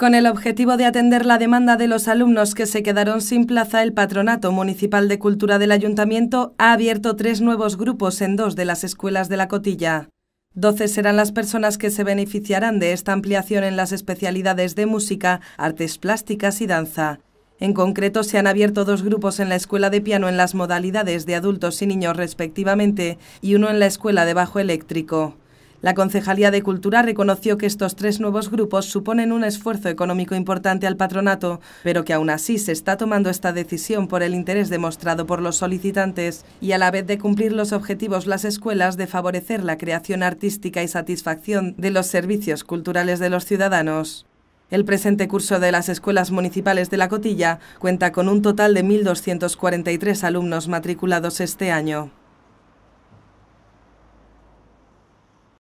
Con el objetivo de atender la demanda de los alumnos que se quedaron sin plaza, el Patronato Municipal de Cultura del Ayuntamiento ha abierto tres nuevos grupos en dos de las escuelas de la Cotilla. Doce serán las personas que se beneficiarán de esta ampliación en las especialidades de música, artes plásticas y danza. En concreto, se han abierto dos grupos en la escuela de piano en las modalidades de adultos y niños respectivamente y uno en la escuela de bajo eléctrico. La Concejalía de Cultura reconoció que estos tres nuevos grupos suponen un esfuerzo económico importante al patronato, pero que aún así se está tomando esta decisión por el interés demostrado por los solicitantes y a la vez de cumplir los objetivos las escuelas de favorecer la creación artística y satisfacción de los servicios culturales de los ciudadanos. El presente curso de las escuelas municipales de La Cotilla cuenta con un total de 1.243 alumnos matriculados este año.